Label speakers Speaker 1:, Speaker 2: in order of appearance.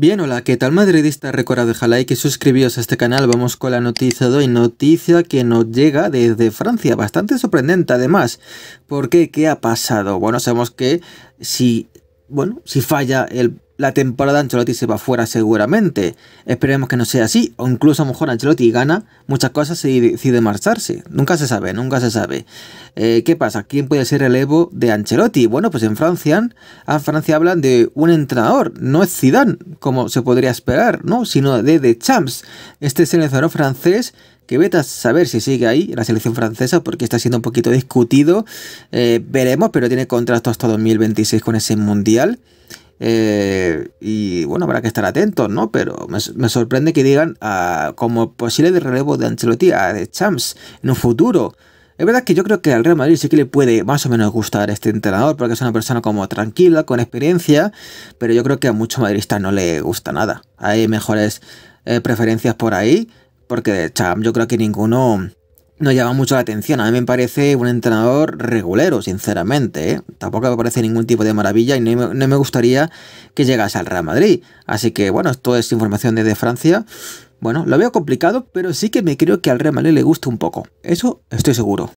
Speaker 1: Bien, hola, ¿qué tal madridista? Recuerda dejar like y suscribiros a este canal, vamos con la noticia de hoy, noticia que nos llega desde Francia, bastante sorprendente además. ¿Por qué? ¿Qué ha pasado? Bueno, sabemos que si, bueno, si falla el la temporada de Ancelotti se va fuera seguramente. Esperemos que no sea así, o incluso a lo mejor Ancelotti gana muchas cosas y decide marcharse. Nunca se sabe, nunca se sabe. Eh, ¿Qué pasa? ¿Quién puede ser el Evo de Ancelotti? Bueno, pues en Francia, en Francia hablan de un entrenador, no es Zidane, como se podría esperar, ¿no? Sino de De Champs, este seleccionador francés que vete a saber si sigue ahí la selección francesa porque está siendo un poquito discutido. Eh, veremos, pero tiene contrato hasta 2026 con ese mundial. Eh, y bueno, habrá que estar atentos, ¿no? Pero me, sorprende que digan ah, como posible de relevo de Ancelotti a de Champs en un futuro. Es verdad que yo creo que al Real Madrid sí que le puede más o menos gustar este entrenador, porque es una persona como tranquila, con experiencia, pero yo creo que a muchos madridistas no le gusta nada. Hay mejores eh, preferencias por ahí, porque de Champs yo creo que ninguno no llama mucho la atención. A mí me parece un entrenador regulero, sinceramente. ¿eh? Tampoco me parece ningún tipo de maravilla y no, no, me gustaría que llegase al Real Madrid. Así que, bueno, esto es información desde Francia. Bueno, lo veo complicado, pero sí que me creo que al Real Madrid le gusta un poco. Eso estoy seguro.